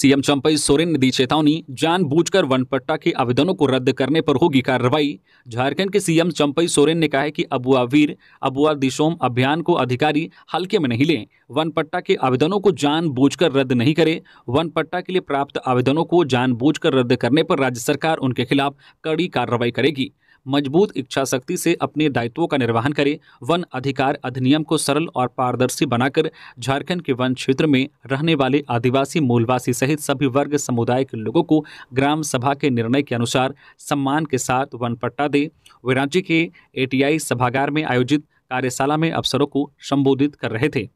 CM Champai Soren ने दी चेतावनी जानबूझकर वनपट्टा के आवेदनों को रद्द करने पर होगी कार्रवाई झारखंड के सीएम चंपई सोरेन ने कहा है कि अबुआ वीर अबुआ दिशोम अभियान को अधिकारी हल्के में नहीं लें वनपट्टा के आवेदनों को जानबूझकर रद्द नहीं करे वनपट्टा के लिए प्राप्त आवेदनों को जानबूझकर रद्द करने पर राज्य सरकार उनके खिलाफ कड़ी कार्रवाई करेगी मजबूत इच्छा शक्ति से अपने दायित्वों का निर्वहन करें वन अधिकार अधिनियम को सरल और पारदर्शी बनाकर झारखंड के वन क्षेत्र में रहने वाले आदिवासी मूलवासी सहित सभी वर्ग समुदाय के लोगों को ग्राम सभा के निर्णय के अनुसार सम्मान के साथ वन पट्टा दे वे रांची के ए सभागार में आयोजित कार्यशाला में अफसरों को संबोधित कर रहे थे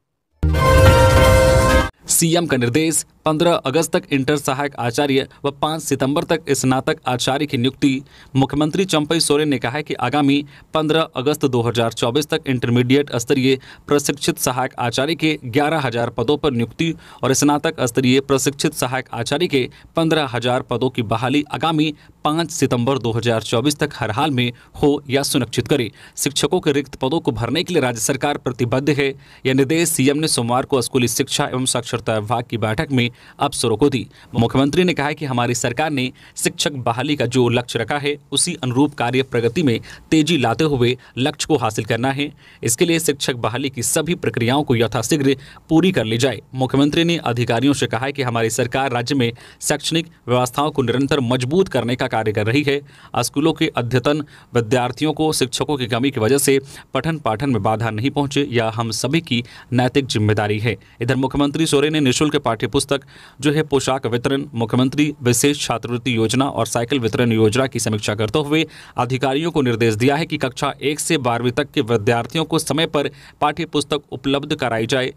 सीएम का निर्देश 15 अगस्त तक इंटर सहायक आचार्य व 5 सितंबर तक स्नातक आचार्य की नियुक्ति मुख्यमंत्री चंपई सोरेन ने कहा है कि आगामी 15 अगस्त 2024 तक इंटरमीडिएट स्तरीय प्रशिक्षित सहायक आचार्य के 11000 पदों पर नियुक्ति और स्नातक स्तरीय प्रशिक्षित सहायक आचार्य के 15000 पदों की बहाली आगामी पाँच सितंबर 2024 तक हर हाल में हो या सुनिश्चित करे शिक्षकों के रिक्त पदों को भरने के लिए राज्य सरकार प्रतिबद्ध है यह निर्देश सीएम ने सोमवार को स्कूली शिक्षा एवं साक्षरता विभाग की बैठक में अफसरों को दी मुख्यमंत्री ने कहा कि हमारी सरकार ने शिक्षक बहाली का जो लक्ष्य रखा है उसी अनुरूप कार्य प्रगति में तेजी लाते हुए लक्ष्य को हासिल करना है इसके लिए शिक्षक बहाली की सभी प्रक्रियाओं को यथाशीघ्र पूरी कर ली जाए मुख्यमंत्री ने अधिकारियों से कहा कि हमारी सरकार राज्य में शैक्षणिक व्यवस्थाओं को निरंतर मजबूत करने का कार्य कर रही है स्कूलों के अध्यतन विद्यार्थियों को शिक्षकों की कमी की वजह से पठन पाठन में बाधा नहीं पहुंचे यह हम सभी की नैतिक जिम्मेदारी है इधर मुख्यमंत्री सोरेन ने निःशुल्क पाठ्य पुस्तक जो है पोशाक वितरण मुख्यमंत्री विशेष छात्रवृत्ति योजना और साइकिल वितरण योजना की समीक्षा करते हुए अधिकारियों को निर्देश दिया है कि कक्षा एक से बारहवीं तक के विद्यार्थियों को समय पर पाठ्य पुस्तक उपलब्ध कराई जाए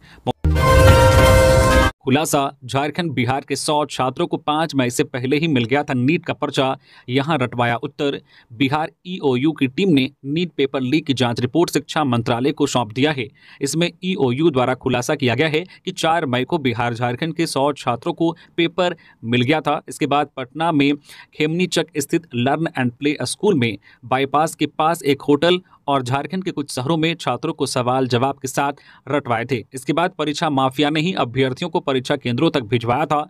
खुलासा झारखंड बिहार के सौ छात्रों को पाँच मई से पहले ही मिल गया था नीट का पर्चा यहां रटवाया उत्तर बिहार ईओयू e की टीम ने नीट पेपर लीक की जांच रिपोर्ट शिक्षा मंत्रालय को सौंप दिया है इसमें ईओयू e द्वारा खुलासा किया गया है कि चार मई को बिहार झारखंड के सौ छात्रों को पेपर मिल गया था इसके बाद पटना में खेमनीचक स्थित लर्न एंड प्ले स्कूल में बाईपास के पास एक होटल और झारखंड के कुछ शहरों में छात्रों को सवाल जवाब के साथ रटवाए थे इसके बाद परीक्षा माफिया ने ही अभ्यर्थियों को परीक्षा केंद्रों तक भिजवाया था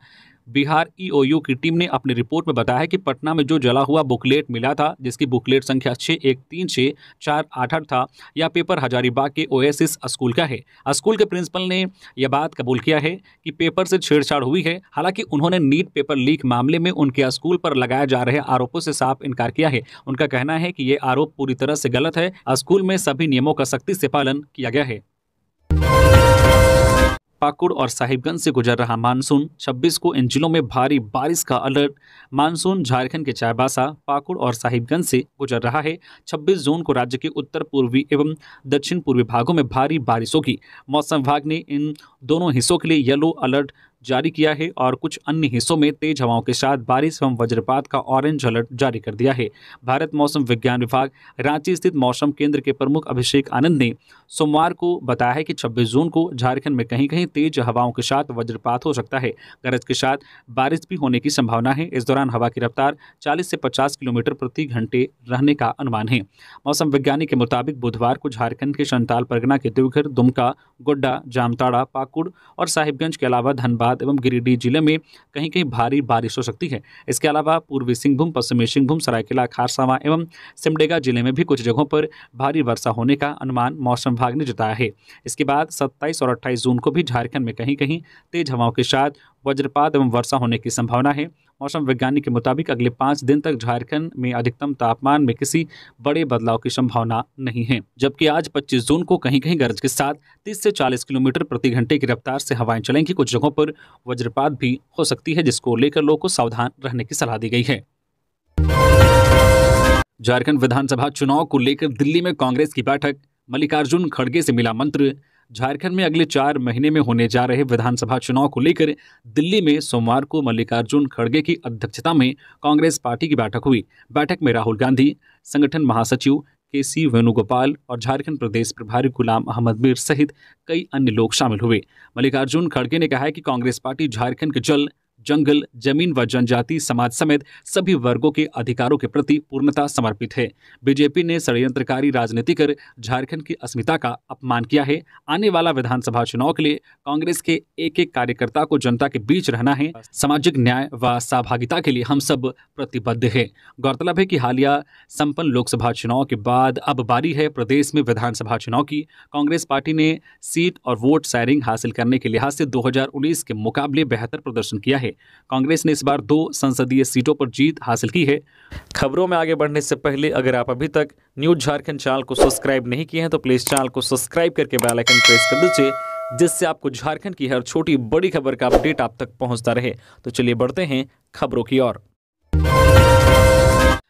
बिहार ईओयू e की टीम ने अपनी रिपोर्ट में बताया है कि पटना में जो जला हुआ बुकलेट मिला था जिसकी बुकलेट संख्या छः एक तीन छः चार आठ आठ था यह पेपर हजारीबाग के ओएसएस स्कूल का है स्कूल के प्रिंसिपल ने यह बात कबूल किया है कि पेपर से छेड़छाड़ हुई है हालांकि उन्होंने नीट पेपर लीक मामले में उनके स्कूल पर लगाए जा रहे आरोपों से साफ इनकार किया है उनका कहना है कि ये आरोप पूरी तरह से गलत है स्कूल में सभी नियमों का सख्ती से पालन किया गया है पाकुड़ और साहिबगंज से गुजर रहा मानसून 26 को इन जिलों में भारी बारिश का अलर्ट मानसून झारखंड के चायबासा पाकुड़ और साहिबगंज से गुजर रहा है 26 जून को राज्य के उत्तर पूर्वी एवं दक्षिण पूर्वी भागों में भारी बारिश होगी मौसम विभाग ने इन दोनों हिस्सों के लिए येलो अलर्ट जारी किया है और कुछ अन्य हिस्सों में तेज हवाओं के साथ बारिश एवं वज्रपात का ऑरेंज अलर्ट जारी कर दिया है भारत मौसम विज्ञान विभाग रांची स्थित मौसम केंद्र के प्रमुख अभिषेक आनंद ने सोमवार को बताया है कि छब्बीस जून को झारखंड में कहीं कहीं तेज हवाओं के साथ वज्रपात हो सकता है गरज के साथ बारिश भी होने की संभावना है इस दौरान हवा की रफ्तार चालीस से पचास किलोमीटर प्रति घंटे रहने का अनुमान है मौसम वैज्ञानिक के मुताबिक बुधवार को झारखंड के संताल परगना के देवघर दुमका गोड्डा जामताड़ा पाकुड़ और साहिबगंज के अलावा धनबाद गुजरात एवं गिरिडीह जिले में कहीं कहीं भारी बारिश हो सकती है इसके अलावा पूर्वी सिंहभूम पश्चिमी सिंहभूम सरायकेला खारसावा एवं सिमडेगा जिले में भी कुछ जगहों पर भारी वर्षा होने का अनुमान मौसम विभाग ने जताया है इसके बाद सत्ताईस और अट्ठाईस जून को भी झारखंड में कहीं कहीं तेज हवाओं के साथ वज्रपात एवं वर्षा होने की संभावना है मौसम वैज्ञानिक के मुताबिक अगले पाँच दिन तक झारखंड में अधिकतम तापमान में किसी बड़े बदलाव की संभावना नहीं है जबकि आज 25 जून को कहीं कहीं गरज के साथ 30 से 40 किलोमीटर प्रति घंटे की रफ्तार से हवाएं चलेंगी कुछ जगहों पर वज्रपात भी हो सकती है जिसको लेकर लोगों को सावधान रहने की सलाह दी गई है झारखंड विधानसभा चुनाव को लेकर दिल्ली में कांग्रेस की बैठक मल्लिकार्जुन खड़गे से मिला मंत्र झारखंड में अगले चार महीने में होने जा रहे विधानसभा चुनाव को लेकर दिल्ली में सोमवार को मल्लिकार्जुन खड़गे की अध्यक्षता में कांग्रेस पार्टी की बैठक हुई बैठक में राहुल गांधी संगठन महासचिव के सी वेणुगोपाल और झारखंड प्रदेश प्रभारी गुलाम अहमद मीर सहित कई अन्य लोग शामिल हुए मल्लिकार्जुन खड़गे ने कहा है कि कांग्रेस पार्टी झारखंड के जल जंगल जमीन व जनजाति समाज समेत सभी वर्गों के अधिकारों के प्रति पूर्णता समर्पित है बीजेपी ने षडयंत्रकारी राजनीति कर झारखंड की अस्मिता का अपमान किया है आने वाला विधानसभा चुनाव के लिए कांग्रेस के एक एक कार्यकर्ता को जनता के बीच रहना है सामाजिक न्याय व सहभागिता के लिए हम सब प्रतिबद्ध है गौरतलब है की हालिया संपन्न लोकसभा चुनाव के बाद अब बारी है प्रदेश में विधानसभा चुनाव की कांग्रेस पार्टी ने सीट और वोट शेयरिंग हासिल करने के लिहाज से 2019 के मुकाबले बेहतर प्रदर्शन किया है कांग्रेस ने इस बार दो संसदीय सीटों पर जीत हासिल की है खबरों में आगे बढ़ने से पहले अगर आप अभी तक न्यूज झारखंड चैनल को सब्सक्राइब नहीं किए हैं तो प्लीज चैनल को सब्सक्राइब करके बेलाइकन प्रेस कर दीजिए जिससे आपको झारखंड की हर छोटी बड़ी खबर का अपडेट आप तक पहुंचता रहे तो चलिए बढ़ते हैं खबरों की ओर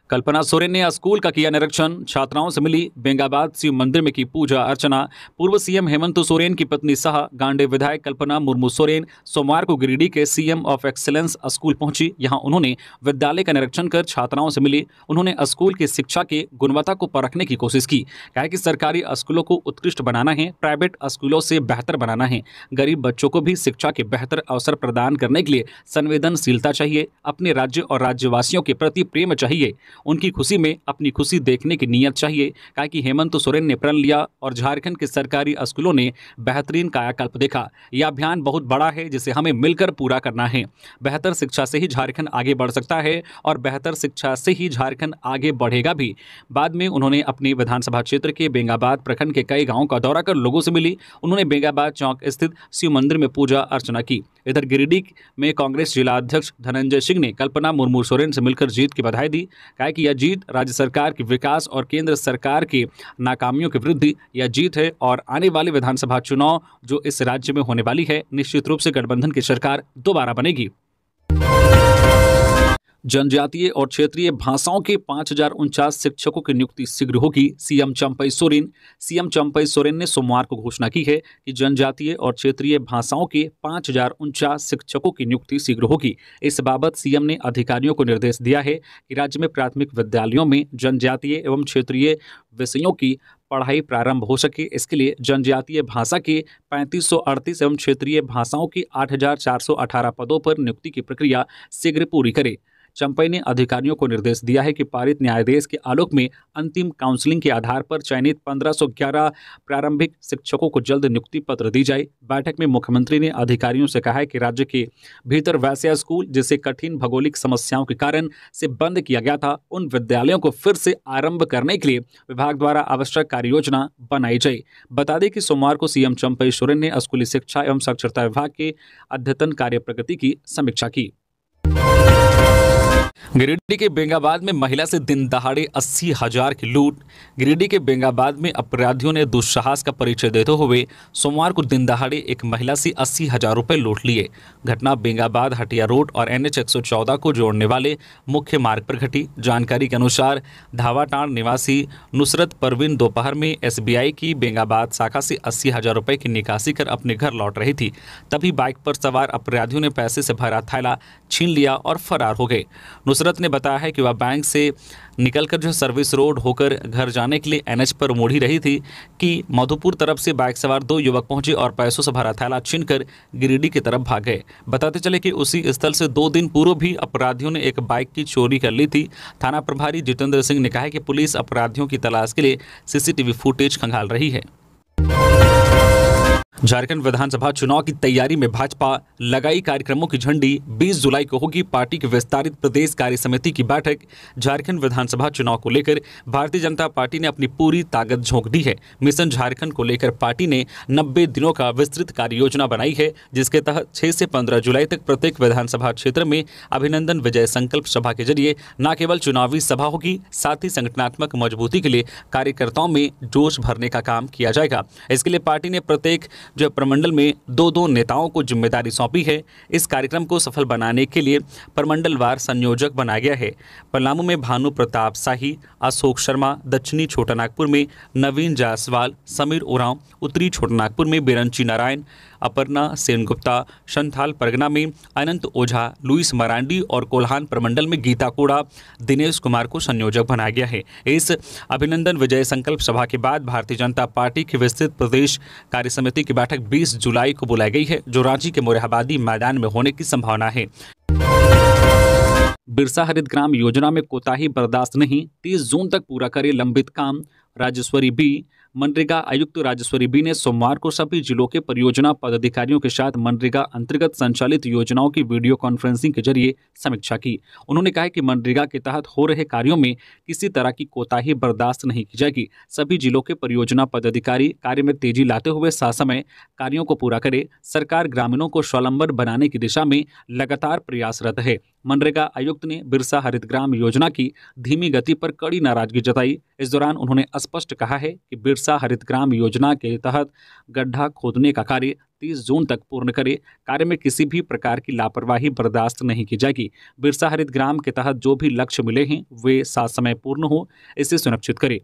कल्पना सोरेन ने स्कूल का किया निरीक्षण छात्राओं से मिली बेंगाबाद शिव मंदिर में की पूजा अर्चना पूर्व सीएम हेमंत सोरेन की पत्नी सह गांडे विधायक कल्पना मुर्मू सोरेन सोमवार को गिरिडीह के सीएम ऑफ एक्सेलेंस स्कूल पहुंची यहां उन्होंने विद्यालय का निरीक्षण कर छात्राओं से मिली उन्होंने स्कूल की शिक्षा की गुणवत्ता को परखने की कोशिश की कहा कि सरकारी स्कूलों को उत्कृष्ट बनाना है प्राइवेट स्कूलों से बेहतर बनाना है गरीब बच्चों को भी शिक्षा के बेहतर अवसर प्रदान करने के लिए संवेदनशीलता चाहिए अपने राज्य और राज्यवासियों के प्रति प्रेम चाहिए उनकी खुशी में अपनी खुशी देखने की नीयत चाहिए कहा कि हेमंत सोरेन ने प्रण लिया और झारखंड के सरकारी स्कूलों ने बेहतरीन कायाकल्प देखा यह अभियान बहुत बड़ा है जिसे हमें मिलकर पूरा करना है बेहतर शिक्षा से ही झारखंड आगे बढ़ सकता है और बेहतर शिक्षा से ही झारखंड आगे बढ़ेगा भी बाद में उन्होंने अपने विधानसभा क्षेत्र के बेंगाबाद प्रखंड के कई गाँव का दौरा कर लोगों से मिली उन्होंने बेंगाबाद चौक स्थित शिव मंदिर में पूजा अर्चना की इधर गिरिडीह में कांग्रेस जिला अध्यक्ष धनंजय सिंह ने कल्पना मुर्मू सोरेन से मिलकर जीत की बधाई दी है कि यह जीत राज्य सरकार के विकास और केंद्र सरकार की नाकामियों के वृद्धि यह जीत है और आने वाले विधानसभा चुनाव जो इस राज्य में होने वाली है निश्चित रूप से गठबंधन की सरकार दोबारा बनेगी जनजातीय और क्षेत्रीय भाषाओं के पाँच शिक्षकों की नियुक्ति शीघ्र होगी सीएम चंपई सोरेन सीएम चंपई सोरेन ने सोमवार को घोषणा की है कि जनजातीय और क्षेत्रीय भाषाओं के पाँच शिक्षकों की नियुक्ति शीघ्र होगी इस बाबत सीएम ने अधिकारियों को निर्देश दिया है कि राज्य में प्राथमिक विद्यालयों में जनजातीय एवं क्षेत्रीय विषयों की पढ़ाई प्रारंभ हो सके इसके लिए जनजातीय भाषा के पैंतीस एवं क्षेत्रीय भाषाओं की आठ पदों पर नियुक्ति की प्रक्रिया शीघ्र पूरी करें चंपई ने अधिकारियों को निर्देश दिया है कि पारित न्यायादेश के आलोक में अंतिम काउंसलिंग के आधार पर चयनित 1511 प्रारंभिक शिक्षकों को जल्द नियुक्ति पत्र दी जाए बैठक में मुख्यमंत्री ने अधिकारियों से कहा है कि राज्य के भीतर वैसे स्कूल जिसे कठिन भौगोलिक समस्याओं के कारण से बंद किया गया था उन विद्यालयों को फिर से आरंभ करने के लिए विभाग द्वारा आवश्यक कार्ययोजना बनाई जाए बता दें कि सोमवार को सीएम चंपई सोरेन ने स्कूली शिक्षा एवं साक्षरता विभाग के अद्यतन कार्य प्रगति की समीक्षा की गिरिडीह के बेंगाबाद में महिला से दिन दहाड़े अस्सी हजार की लूट गिरिडीह के बेंगाबाद में अपराधियों ने दुस्साहस का परिचय देते हुए सोमवार को दिन दहाड़े एक महिला से अस्सी हजार रुपये लूट लिए घटना बेंगाबाद हटिया रोड और एन एच को जोड़ने वाले मुख्य मार्ग पर घटी जानकारी के अनुसार धावाटाण निवासी नुसरत परवीन दोपहर में एस की बेंगाबाद शाखा से अस्सी हजार की निकासी कर अपने घर लौट रही थी तभी बाइक पर सवार अपराधियों ने पैसे से भरा थैला छीन लिया और फरार हो गए नुसरत ने बताया है कि वह बैंक से निकलकर जो सर्विस रोड होकर घर जाने के लिए एनएच पर मोड़ी रही थी कि मधुपुर तरफ से बाइक सवार दो युवक पहुंचे और पैसों से भरा थैला छीनकर गिरिडीह की तरफ भाग गए बताते चले कि उसी स्थल से दो दिन पूर्व भी अपराधियों ने एक बाइक की चोरी कर ली थी थाना प्रभारी जितेंद्र सिंह ने कहा कि पुलिस अपराधियों की तलाश के लिए सीसीटीवी फुटेज खंगाल रही है झारखंड विधानसभा चुनाव की तैयारी में भाजपा लगाई कार्यक्रमों की झंडी 20 जुलाई को होगी पार्टी की विस्तारित प्रदेश कार्य समिति की बैठक झारखंड विधानसभा चुनाव को लेकर भारतीय जनता पार्टी ने अपनी पूरी ताकत झोंक दी है मिशन झारखंड को लेकर पार्टी ने 90 दिनों का विस्तृत कार्य योजना बनाई है जिसके तहत छह से पंद्रह जुलाई तक प्रत्येक विधानसभा क्षेत्र में अभिनंदन विजय संकल्प सभा के जरिए न केवल चुनावी सभा होगी साथ ही संगठनात्मक मजबूती के लिए कार्यकर्ताओं में जोश भरने का काम किया जाएगा इसके लिए पार्टी ने प्रत्येक जो प्रमंडल में दो दो नेताओं को जिम्मेदारी सौंपी है इस कार्यक्रम को सफल बनाने के लिए प्रमंडलवार संयोजक बनाया गया है पलामू में भानु प्रताप शाही अशोक शर्मा दक्षिणी छोटानागपुर में नवीन जायसवाल समीर उरांव उत्तरी छोटानागपुर में बेरंची नारायण अपर्णा सेन गुप्ता शंथाल परगना में अनंत ओझा लुइस मरांडी और कोल्हान प्रमंडल में गीता कोड़ा दिनेश कुमार को संयोजक बनाया गया है इस अभिनंदन विजय संकल्प सभा के बाद भारतीय जनता पार्टी की विस्तृत प्रदेश कार्य समिति की बैठक 20 जुलाई को बुलाई गई है जो रांची के मोरहाबादी मैदान में होने की संभावना है बिरसा हरित ग्राम योजना में कोताही बर्दाश्त नहीं 30 जून तक पूरा करे लंबित काम राजेश्वरी बी मनरेगा आयुक्त राजेश्वरी बी ने सोमवार को सभी जिलों के परियोजना पदाधिकारियों के साथ मनरेगा अंतर्गत संचालित योजनाओं की वीडियो कॉन्फ्रेंसिंग के जरिए समीक्षा की उन्होंने कहा कि मनरेगा के तहत हो रहे कार्यों में किसी तरह की कोताही बर्दाश्त नहीं की जाएगी सभी जिलों के परियोजना पदाधिकारी कार्य में तेजी लाते हुए सासमय कार्यों को पूरा करे सरकार ग्रामीणों को स्वलंबन बनाने की दिशा में लगातार प्रयासरत है मनरेगा आयुक्त ने बिरसा हरितग्राम योजना की धीमी गति पर कड़ी नाराजगी जताई इस दौरान उन्होंने स्पष्ट कहा है कि बिरसा हरितग्राम योजना के तहत गड्ढा खोदने का कार्य 30 जून तक पूर्ण करे कार्य में किसी भी प्रकार की लापरवाही बर्दाश्त नहीं की जाएगी बिरसा हरित ग्राम के तहत जो भी लक्ष्य मिले हैं वे सात समय पूर्ण हो इसे सुनिश्चित करें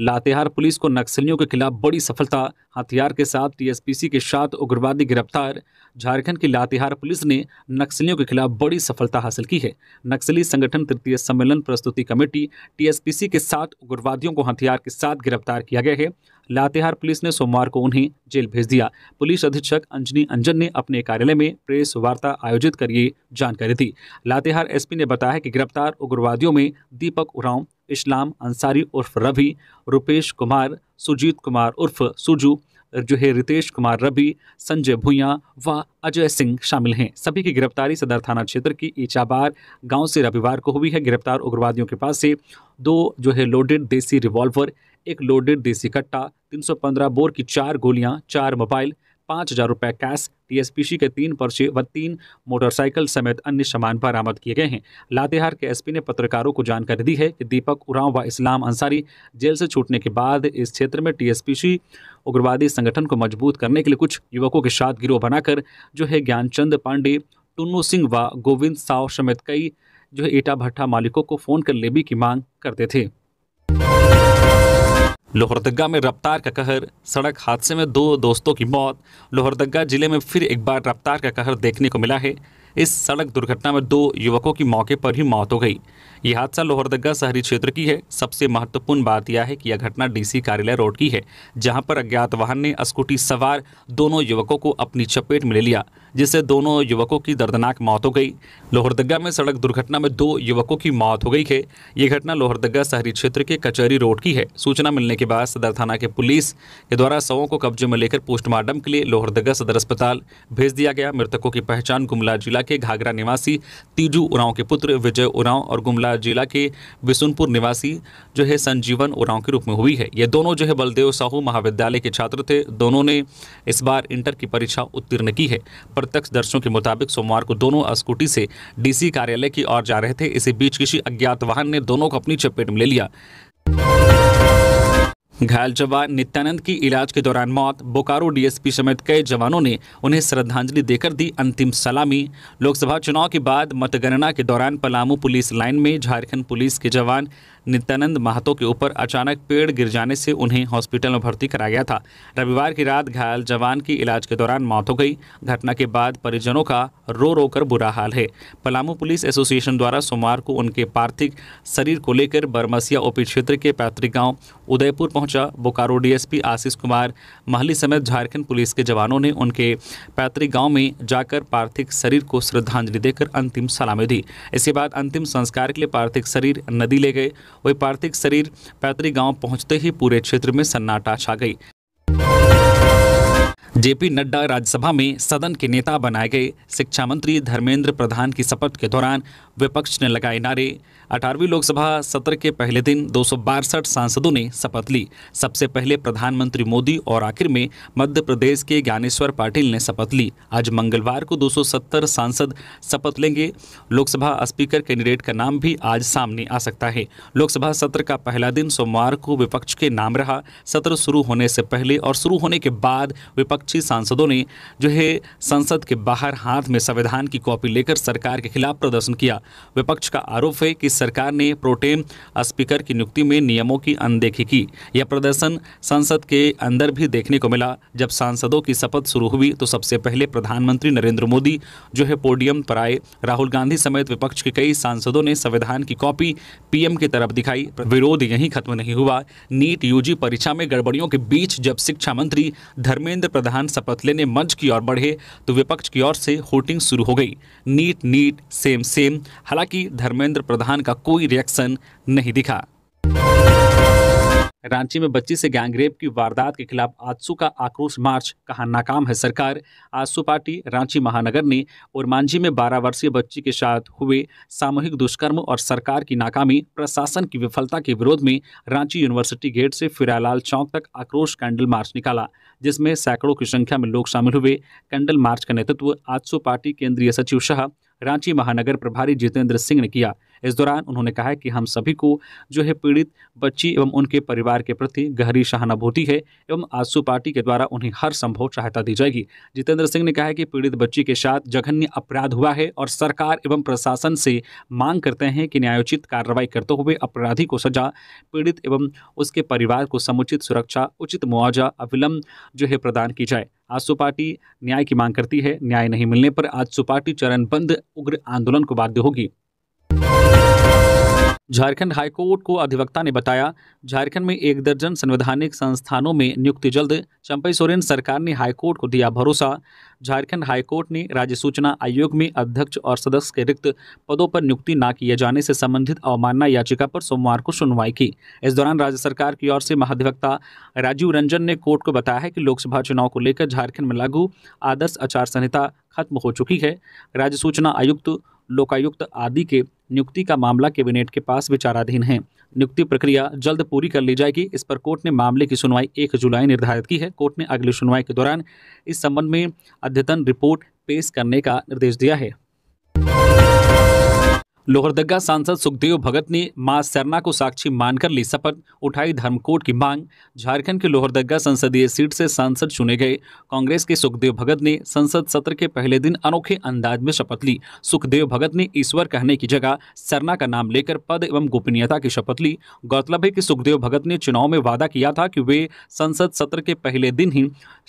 लातेहार पुलिस को नक्सलियों के खिलाफ बड़ी सफलता हथियार के साथ टीएसपीसी के सात उग्रवादी गिरफ्तार झारखंड की लातेहार पुलिस ने नक्सलियों के खिलाफ बड़ी सफलता हासिल की है नक्सली संगठन तृतीय सम्मेलन प्रस्तुति कमेटी टीएसपीसी के सात उग्रवादियों को हथियार के साथ गिरफ्तार किया गया है लातेहार पुलिस ने सोमवार को उन्हें जेल भेज दिया पुलिस अधीक्षक अंजनी अंजन ने अपने कार्यालय में प्रेस वार्ता आयोजित कर ये जानकारी दी लातेहार एसपी ने बताया कि गिरफ्तार उग्रवादियों में दीपक उरांव इस्लाम अंसारी उर्फ रवि रुपेश कुमार सुजीत कुमार उर्फ सुजू जो है रितेश कुमार रवि संजय भुइया व अजय सिंह शामिल हैं सभी की गिरफ्तारी सदर थाना क्षेत्र की ईचाबार गांव से रविवार को हुई है गिरफ्तार उग्रवादियों के पास से दो जो है लोडेड देसी रिवॉल्वर एक लोडेड देसी कट्टा 315 बोर की चार गोलियां चार मोबाइल पाँच हजार रुपये कैश टीएसपीसी के तीन पर्चे व तीन मोटरसाइकिल समेत अन्य सामान बरामद किए गए हैं लातेहार के एसपी ने पत्रकारों को जानकारी दी है कि दीपक उरांव व इस्लाम अंसारी जेल से छूटने के बाद इस क्षेत्र में टीएसपीसी उग्रवादी संगठन को मजबूत करने के लिए कुछ युवकों के साथ गिरोह बनाकर जो है ज्ञानचंद पांडे टुन्नू सिंह व गोविंद साव समेत कई जो है ईटा भट्टा मालिकों को फोन कर लेबी की मांग करते थे लोहरदगा में रफ्तार का कहर सड़क हादसे में दो दोस्तों की मौत लोहरदगा जिले में फिर एक बार रफ्तार का कहर देखने को मिला है इस सड़क दुर्घटना में दो युवकों की मौके पर ही मौत हो गई यह हादसा लोहरदगा शहरी क्षेत्र की है सबसे महत्वपूर्ण बात यह है कि यह घटना डीसी कार्यालय रोड की है जहां पर अज्ञात वाहन ने स्कूटी सवार दोनों युवकों को अपनी चपेट में ले लिया जिससे दोनों युवकों की दर्दनाक मौत हो गई लोहरदगा में सड़क दुर्घटना में दो युवकों की मौत हो गई है ये घटना लोहरदगा शहरी क्षेत्र के कचहरी रोड की है सूचना मिलने के बाद सदर थाना के पुलिस के द्वारा सवों को कब्जे में लेकर पोस्टमार्टम के लिए लोहरदगा सदर अस्पताल भेज दिया गया मृतकों की पहचान गुमला जिला के घाघरा निवासी तीजू उरांव के पुत्र विजय उरांव और गुमला जिला के बिसुनपुर निवासी जो है संजीवन उरांव के रूप में हुई है ये दोनों जो है बलदेव साहू महाविद्यालय के छात्र थे दोनों ने इस बार इंटर की परीक्षा उत्तीर्ण की है प्रत्यक्षदर्शियों के मुताबिक सोमवार को दोनों स्कूटी से डीसी कार्यालय की ओर जा रहे थे इसी बीच किसी अज्ञात वाहन ने दोनों को अपनी चपेट में ले लिया घायल जवान नित्यानंद की इलाज के दौरान मौत बोकारो डीएसपी समेत कई जवानों ने उन्हें श्रद्धांजलि देकर दी अंतिम सलामी लोकसभा चुनाव के बाद मतगणना के दौरान पलामू पुलिस लाइन में झारखंड पुलिस के जवान नित्यानंद महतो के ऊपर अचानक पेड़ गिर जाने से उन्हें हॉस्पिटल में भर्ती कराया गया था रविवार की रात घायल जवान की इलाज के दौरान मौत हो गई घटना के बाद परिजनों का रो रो कर बुरा हाल है पलामू पुलिस एसोसिएशन द्वारा सोमवार को उनके पार्थिव शरीर को लेकर बरमसिया ओपी क्षेत्र के पैतृक गाँव उदयपुर पहुंचा बोकारो डीएसपी आशीष कुमार महली समेत झारखंड पुलिस के जवानों ने उनके पैतृक गाँव में जाकर पार्थिव शरीर को श्रद्धांजलि देकर अंतिम सलामी दी इसके बाद अंतिम संस्कार के लिए पार्थिव शरीर नदी ले गए वही पार्थिव शरीर पैतृक गांव पहुंचते ही पूरे क्षेत्र में सन्नाटा छा गई जेपी नड्डा राज्यसभा में सदन के नेता बनाए गए शिक्षा मंत्री धर्मेंद्र प्रधान की शपथ के दौरान विपक्ष ने लगाए नारे अठारहवीं लोकसभा सत्र के पहले दिन दो सांसदों ने शपथ ली सबसे पहले प्रधानमंत्री मोदी और आखिर में मध्य प्रदेश के ज्ञानेश्वर पाटिल ने शपथ ली आज मंगलवार को 270 सांसद शपथ लेंगे लोकसभा स्पीकर कैंडिडेट का नाम भी आज सामने आ सकता है लोकसभा सत्र का पहला दिन सोमवार को विपक्ष के नाम रहा सत्र शुरू होने से पहले और शुरू होने के बाद विपक्षी सांसदों ने जो है संसद के बाहर हाथ में संविधान की कॉपी लेकर सरकार के खिलाफ प्रदर्शन किया विपक्ष का आरोप है कि सरकार ने प्रोटेम स्पीकर की नियुक्ति में नियमों की अनदेखी की यह प्रदर्शन संसद के अंदर भी देखने को मिला जब सांसदों की शपथ शुरू हुई तो सबसे पहले प्रधानमंत्री नरेंद्र मोदी जो है पोडियम पर आए राहुल गांधी समेत विपक्ष के कई सांसदों ने संविधान की कॉपी पीएम की तरफ दिखाई विरोध यहीं खत्म नहीं हुआ नीट यूजी परीक्षा में गड़बड़ियों के बीच जब शिक्षा मंत्री धर्मेंद्र प्रधान शपथ लेने मंच की ओर बढ़े तो विपक्ष की ओर से होटिंग शुरू हो गई नीट नीट सेम सेम हालांकि धर्मेंद्र प्रधान का कोई रिएक्शन नहीं दिखा रांची में बच्ची से गैंगरेप की वारदात के खिलाफ आजसू का आक्रोश मार्च कहा नाकाम है सरकार आजसू पार्टी रांची महानगर ने और मांझी में 12 वर्षीय बच्ची के साथ हुए सामूहिक दुष्कर्म और सरकार की नाकामी प्रशासन की विफलता के विरोध में रांची यूनिवर्सिटी गेट से फिरालाल चौक तक आक्रोश कैंडल मार्च निकाला जिसमें सैकड़ों की संख्या में लोग शामिल हुए कैंडल मार्च का नेतृत्व आजसू पार्टी केंद्रीय सचिव शाह रांची महानगर प्रभारी जितेंद्र सिंह ने किया इस दौरान उन्होंने कहा कि हम सभी को जो है पीड़ित बच्ची एवं उनके परिवार के प्रति गहरी सहानुभूति है एवं आजसू पार्टी के द्वारा उन्हें हर संभव सहायता दी जाएगी जितेंद्र सिंह ने कहा कि पीड़ित बच्ची के साथ जघन्य अपराध हुआ है और सरकार एवं प्रशासन से मांग करते हैं कि न्यायोचित कार्रवाई करते हुए अपराधी को सजा पीड़ित एवं उसके परिवार को समुचित सुरक्षा उचित मुआवजा अविलंब जो है प्रदान की जाए आजसू पार्टी न्याय की मांग करती है न्याय नहीं मिलने पर आजसू पार्टी चरणबंद उग्र आंदोलन को बाध्य होगी झारखंड हाईकोर्ट को अधिवक्ता ने बताया झारखंड में एक दर्जन संवैधानिक संस्थानों में नियुक्ति जल्द चंपई सोरेन सरकार ने हाईकोर्ट को दिया भरोसा झारखंड हाईकोर्ट ने राज्य सूचना आयोग में अध्यक्ष और सदस्य के रिक्त पदों पर नियुक्ति न किए जाने से संबंधित अवमानना याचिका पर सोमवार को सुनवाई की इस दौरान राज्य सरकार की ओर से महाधिवक्ता राजीव रंजन ने कोर्ट को बताया है कि लोकसभा चुनाव को लेकर झारखंड में लागू आदर्श आचार संहिता खत्म हो चुकी है राज्य सूचना आयुक्त लोकायुक्त आदि के नियुक्ति का मामला कैबिनेट के पास विचाराधीन है नियुक्ति प्रक्रिया जल्द पूरी कर ली जाएगी इस पर कोर्ट ने मामले की सुनवाई एक जुलाई निर्धारित की है कोर्ट ने अगली सुनवाई के दौरान इस संबंध में अद्यतन रिपोर्ट पेश करने का निर्देश दिया है लोहरदगा सांसद सुखदेव भगत ने मां सरना को साक्षी मानकर ली शपथ उठाई धर्मकोट की मांग झारखंड के लोहरदगा संसदीय सीट से सांसद चुने गए कांग्रेस के सुखदेव भगत ने संसद सत्र के पहले दिन अनोखे अंदाज में शपथ ली सुखदेव भगत ने ईश्वर कहने की जगह सरना का नाम लेकर पद एवं गोपनीयता की शपथ ली गौरतलब है कि सुखदेव भगत ने चुनाव में वादा किया था कि वे संसद सत्र के पहले दिन ही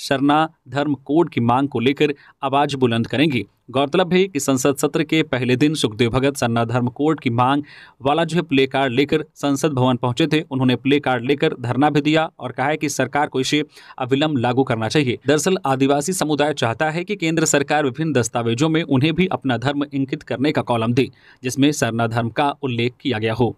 सरना धर्म कोड की मांग को लेकर आवाज बुलंद करेंगे गौरतलब है कि संसद सत्र के पहले दिन सुखदेव भगत सन्ना धर्म कोर्ट की मांग वाला जो है प्ले कार्ड लेकर संसद भवन पहुंचे थे उन्होंने प्ले कार्ड लेकर धरना भी दिया और कहा है कि सरकार को इसे अविलंब लागू करना चाहिए दरअसल आदिवासी समुदाय चाहता है कि केंद्र सरकार विभिन्न दस्तावेजों में उन्हें भी अपना धर्म इंकित करने का कॉलम दे जिसमें सरना धर्म का उल्लेख किया गया हो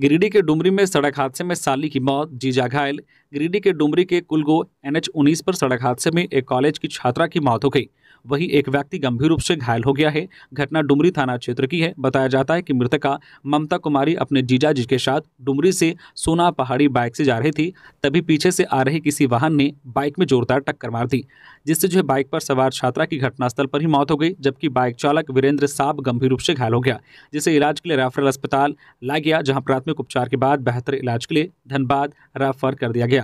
गिरिडीह के डुमरी में सड़क हादसे में साली की मौत जीजा घायल गिरिडीह के डुमरी के कुलगो एनएच 19 पर सड़क हादसे में एक कॉलेज की छात्रा की मौत हो गई वहीं एक व्यक्ति गंभीर रूप से घायल हो गया है घटना डुमरी थाना क्षेत्र की है बताया जाता है कि मृतका ममता कुमारी अपने जीजा जी के साथ डुमरी से सोना पहाड़ी बाइक से जा रही थी तभी पीछे से आ रहे किसी वाहन ने बाइक में जोरदार टक्कर मार दी जिससे जो है बाइक पर सवार छात्रा की घटनास्थल पर ही मौत हो गई जबकि बाइक चालक वीरेंद्र साहब गंभीर रूप से घायल हो गया जिसे इलाज के लिए रेफरल अस्पताल ला गया जहाँ प्राथमिक उपचार के बाद बेहतर इलाज के लिए धनबाद रेफर कर दिया गया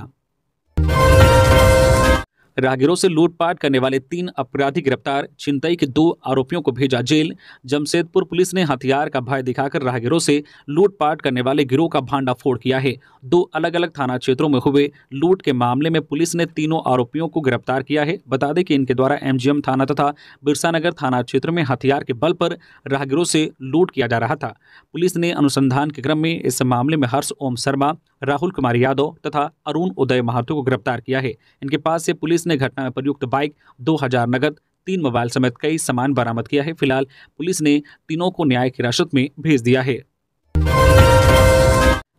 राहगीरों से लूटपाट करने वाले तीन अपराधी गिरफ्तार चिंतई के दो आरोपियों को भेजा जेल जमशेदपुर पुलिस ने हथियार का भय दिखाकर राहगीरों से लूटपाट करने वाले गिरोह का भांडाफोड़ किया है दो अलग अलग थाना क्षेत्रों में हुए लूट के मामले में पुलिस ने तीनों आरोपियों को गिरफ्तार किया है बता दें कि इनके द्वारा एमजीएम थाना तथा बिरसानगर थाना क्षेत्र में हथियार के बल पर राहगीरों से लूट किया जा रहा था पुलिस ने अनुसंधान के क्रम में इस मामले में हर्ष ओम शर्मा राहुल कुमार यादव तथा अरुण उदय महातो को गिरफ्तार किया है इनके पास से पुलिस ने घटना में प्रयुक्त बाइक दो हजार नगद तीन मोबाइल समेत कई सामान बरामद किया है फिलहाल पुलिस ने तीनों को न्यायिक हिरासत में भेज दिया है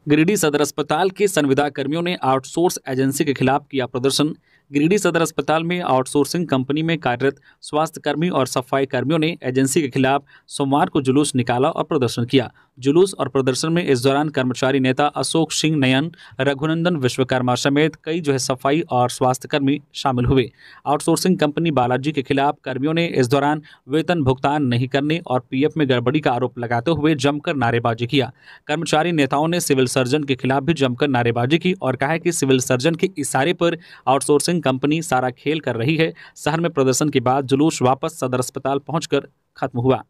गिरिडीह सदर अस्पताल के संविदा कर्मियों ने आउटसोर्स एजेंसी के खिलाफ किया प्रदर्शन गिरिडीह सदर अस्पताल में आउटसोर्सिंग कंपनी में कार्यरत स्वास्थ्य कर्मी और सफाई कर्मियों ने एजेंसी के खिलाफ सोमवार को जुलूस निकाला और प्रदर्शन किया जुलूस और प्रदर्शन में इस दौरान कर्मचारी नेता अशोक सिंह नयन रघुनंदन विश्वकर्मा समेत कई जो है सफाई और स्वास्थ्यकर्मी शामिल हुए आउटसोर्सिंग कंपनी बालाजी के खिलाफ कर्मियों ने इस दौरान वेतन भुगतान नहीं करने और पीएफ में गड़बड़ी का आरोप लगाते हुए जमकर नारेबाजी किया कर्मचारी नेताओं ने सिविल सर्जन के खिलाफ भी जमकर नारेबाजी की और कहा कि सिविल सर्जन के इशारे पर आउटसोर्सिंग कंपनी सारा खेल कर रही है शहर में प्रदर्शन के बाद जुलूस वापस सदर अस्पताल पहुंचकर खत्म हुआ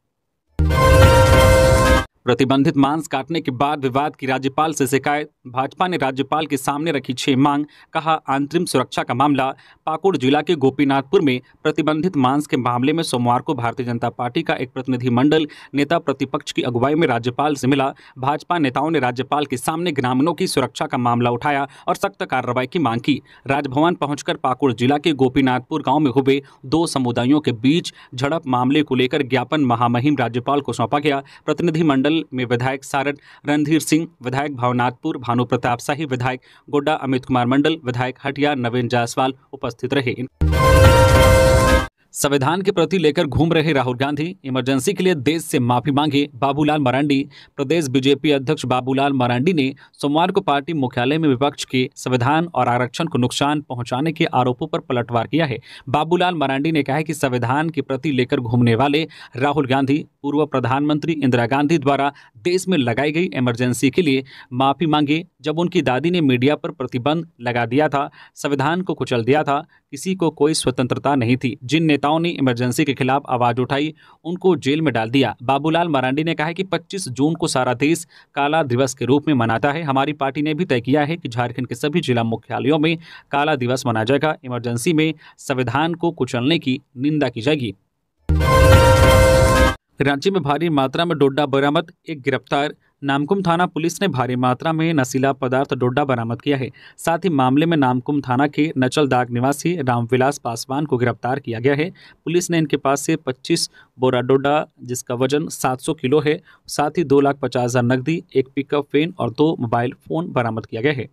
प्रतिबंधित मांस काटने के बाद विवाद की राज्यपाल से शिकायत भाजपा ने राज्यपाल के सामने रखी छह मांग कहा अंतरिम सुरक्षा का मामला पाकुड़ जिला के गोपीनाथपुर में प्रतिबंधित मांस के मामले में सोमवार को भारतीय जनता पार्टी का एक प्रतिनिधिमंडल नेता प्रतिपक्ष की अगुवाई में राज्यपाल से मिला भाजपा नेताओं ने राज्यपाल के सामने ग्रामीणों की सुरक्षा का मामला उठाया और सख्त कार्रवाई की मांग की राजभवन पहुंचकर पाकुड़ जिला के गोपीनाथपुर गाँव में हुए दो समुदायों के बीच झड़प मामले को लेकर ज्ञापन महामहिम राज्यपाल को सौंपा गया प्रतिनिधिमंडल में विधायक सारण रणधीर सिंह विधायक भावनाथपुर भानु प्रताप शाही विधायक गोड्डा अमित कुमार मंडल विधायक हटिया नवीन जायसवाल उपस्थित रहे संविधान के प्रति लेकर घूम रहे राहुल गांधी इमरजेंसी के लिए देश से माफी मांगे बाबूलाल मरांडी प्रदेश बीजेपी अध्यक्ष बाबूलाल मरांडी ने सोमवार को पार्टी मुख्यालय में विपक्ष के संविधान और आरक्षण को नुकसान पहुंचाने के आरोपों पर पलटवार किया है बाबूलाल मरांडी ने कहा है कि संविधान के प्रति लेकर घूमने वाले राहुल गांधी पूर्व प्रधानमंत्री इंदिरा गांधी द्वारा देश में लगाई गई इमरजेंसी के लिए माफी मांगे जब उनकी दादी ने मीडिया पर प्रतिबंध लगा दिया था संविधान को कुचल दिया था किसी को कोई स्वतंत्रता नहीं थी जिन नेताओं ने इमरजेंसी के खिलाफ आवाज उठाई उनको जेल में डाल दिया बाबूलाल मरांडी ने कहा कि 25 जून को सारा देश काला दिवस के रूप में मनाता है हमारी पार्टी ने भी तय किया है कि झारखंड के सभी जिला मुख्यालयों में काला दिवस मनाया जाएगा इमरजेंसी में संविधान को कुचलने की निंदा की जाएगी रांची में भारी मात्रा में डोडा बरामद एक गिरफ्तार नामकुम थाना पुलिस ने भारी मात्रा में नशीला पदार्थ डोडा बरामद किया है साथ ही मामले में नामकुम थाना के नचलदाग निवासी रामविलास पासवान को गिरफ्तार किया गया है पुलिस ने इनके पास से 25 बोरा डोडा जिसका वजन 700 किलो है साथ ही दो लाख पचास हज़ार नकदी एक पिकअप वैन और दो मोबाइल फ़ोन बरामद किया गया है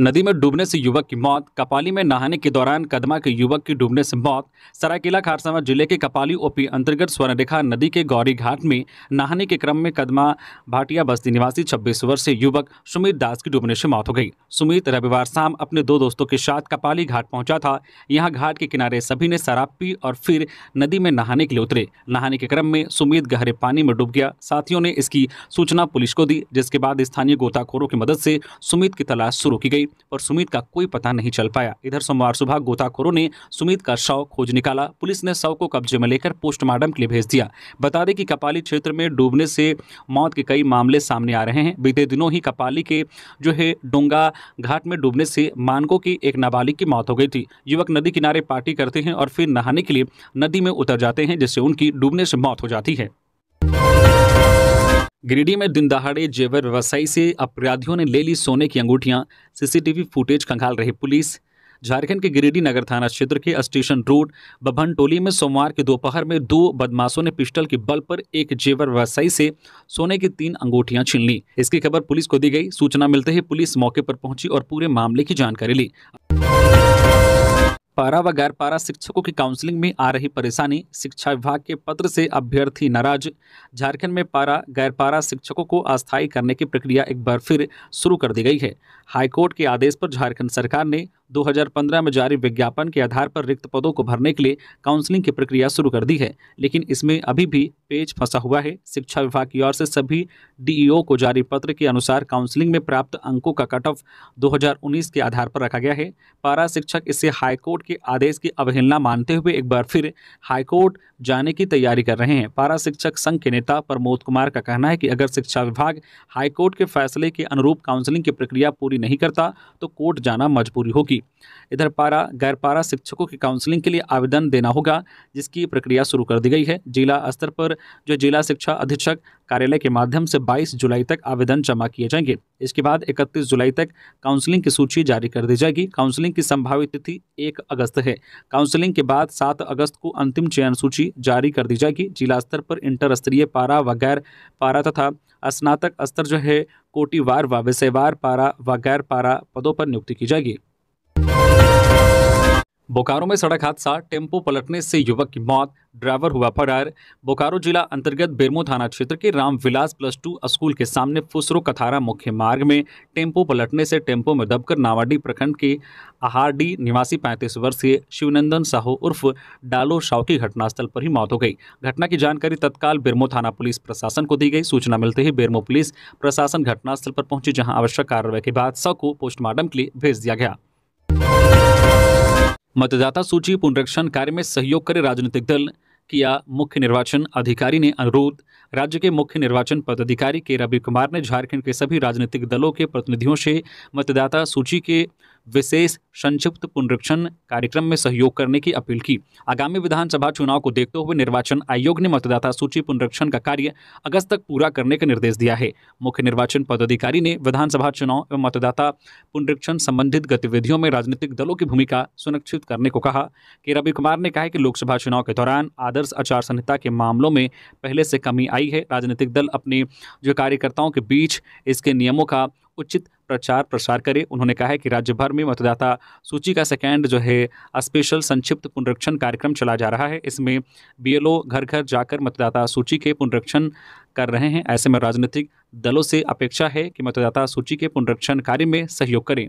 नदी में डूबने से युवक की मौत कपाली में नहाने के दौरान कदमा के युवक की डूबने से मौत सरायकेला खारसावा जिले के कपाली ओपी अंतर्गत स्वर्णरेखा नदी के गौरी घाट में नहाने के क्रम में कदमा भाटिया बस्ती निवासी 26 वर्षीय युवक सुमित दास की डूबने से मौत हो गई सुमित रविवार शाम अपने दो दोस्तों के साथ कपाली घाट पहुंचा था यहाँ घाट के किनारे सभी ने शराब पी और फिर नदी में नहाने के लिए उतरे नहाने के क्रम में सुमित गहरे पानी में डूब गया साथियों ने इसकी सूचना पुलिस को दी जिसके बाद स्थानीय गोताखोरों की मदद से सुमित की तलाश शुरू की गई पर सुमित का कोई पता नहीं चल पाया इधर सोमवार सुबह गोताखोरों ने सुमित का शव खोज निकाला पुलिस ने शव को कब्जे में लेकर पोस्टमार्टम के लिए भेज दिया बता दें कि कपाली क्षेत्र में डूबने से मौत के कई मामले सामने आ रहे हैं बीते दिनों ही कपाली के जो है डोंगा घाट में डूबने से मानको की एक नाबालिग की मौत हो गई थी युवक नदी किनारे पार्टी करते हैं और फिर नहाने के लिए नदी में उतर जाते हैं जिससे उनकी डूबने से मौत हो जाती है गिरिडीह में दिन दहाड़े जेवर व्यवसायी से अपराधियों ने ले ली सोने की अंगूठियां सीसीटीवी फुटेज खंगाल रही पुलिस झारखंड के गिरिडीह नगर थाना क्षेत्र के स्टेशन रोड बभन टोली में सोमवार के दोपहर में दो बदमाशों ने पिस्टल के बल पर एक जेवर व्यवसायी से सोने की तीन अंगूठियां छीन ली इसकी खबर पुलिस को दी गई सूचना मिलते ही पुलिस मौके पर पहुंची और पूरे मामले की जानकारी ली पारा व गैर पारा शिक्षकों की काउंसलिंग में आ रही परेशानी शिक्षा विभाग के पत्र से अभ्यर्थी नाराज झारखंड में पारा गैर पारा शिक्षकों को अस्थायी करने की प्रक्रिया एक बार फिर शुरू कर दी गई है हाईकोर्ट के आदेश पर झारखंड सरकार ने 2015 में जारी विज्ञापन के आधार पर रिक्त पदों को भरने के लिए काउंसलिंग की प्रक्रिया शुरू कर दी है लेकिन इसमें अभी भी पेज फंसा हुआ है शिक्षा विभाग की ओर से सभी डीईओ को जारी पत्र के अनुसार काउंसलिंग में प्राप्त अंकों का कट ऑफ दो के आधार पर रखा गया है पारा शिक्षक इसे हाईकोर्ट के आदेश की अवहेलना मानते हुए एक बार फिर हाईकोर्ट जाने की तैयारी कर रहे हैं पारा शिक्षक संघ के नेता प्रमोद कुमार का कहना है कि अगर शिक्षा विभाग हाईकोर्ट के फैसले के अनुरूप काउंसलिंग की प्रक्रिया पूरी नहीं करता तो कोर्ट जाना मजबूरी होगी होगी इधर पारा गैर पारा शिक्षकों की काउंसलिंग के लिए आवेदन देना होगा जिसकी प्रक्रिया शुरू कर दी गई है जिला स्तर पर जो जिला शिक्षा अधीक्षक कार्यालय के माध्यम से 22 जुलाई तक आवेदन जमा किए जाएंगे इसके बाद 31 जुलाई तक काउंसलिंग की सूची जारी कर दी जाएगी काउंसलिंग की संभावित तिथि एक अगस्त है काउंसलिंग के बाद सात अगस्त को अंतिम चयन सूची जारी कर दी जाएगी जिला स्तर पर इंटर स्तरीय पारा व गैर पारा तथा स्नातक स्तर जो है कोटिवार व विषयवार पारा व गैर पारा पदों पर नियुक्ति की जाएगी बोकारो में सड़क हादसा टेम्पो पलटने से युवक की मौत ड्राइवर हुआ फरार बोकारो जिला अंतर्गत बेरमो थाना क्षेत्र के Ram Vilas plus two school के सामने फुसरो कथारा मुख्य मार्ग में टेम्पो पलटने से टेम्पो में दबकर नावाडी प्रखंड के आहारडी निवासी पैंतीस वर्षीय शिवनंदन साहू उर्फ डालो शाव की घटनास्थल पर ही मौत हो गई घटना की जानकारी तत्काल बेरमो थाना पुलिस प्रशासन को दी गई सूचना मिलते ही बेरमो पुलिस प्रशासन घटनास्थल पर पहुंची जहाँ आवश्यक कार्रवाई के बाद शव को पोस्टमार्टम के लिए भेज दिया गया मतदाता सूची पुनरीक्षण कार्य में सहयोग करे राजनीतिक दल किया मुख्य निर्वाचन अधिकारी ने अनुरोध राज्य के मुख्य निर्वाचन पदाधिकारी के रवि कुमार ने झारखंड के सभी राजनीतिक दलों के प्रतिनिधियों से मतदाता सूची के विशेष संक्षिप्त पुनरीक्षण कार्यक्रम में सहयोग करने की अपील की आगामी विधानसभा चुनाव को देखते हुए निर्वाचन आयोग ने मतदाता सूची पुनरीक्षण का कार्य अगस्त तक पूरा करने का निर्देश दिया है मुख्य निर्वाचन पदाधिकारी ने विधानसभा चुनाव एवं मतदाता पुनरीक्षण संबंधित गतिविधियों में राजनीतिक दलों की भूमिका सुनिश्चित करने को कहा के रवि कुमार ने कहा कि लोकसभा चुनाव के दौरान आदर्श आचार संहिता के मामलों में पहले से कमी आई है राजनीतिक दल अपने जो कार्यकर्ताओं के बीच इसके नियमों का उचित प्रचार प्रसार करें उन्होंने कहा है कि राज्य भर में मतदाता सूची का सेकेंड जो है स्पेशल संक्षिप्त पुनरीक्षण कार्यक्रम चला जा रहा है इसमें बीएलओ घर घर जाकर मतदाता सूची के पुनरीक्षण कर रहे हैं ऐसे में राजनीतिक दलों से अपेक्षा है कि मतदाता सूची के पुनरीक्षण कार्य में सहयोग करें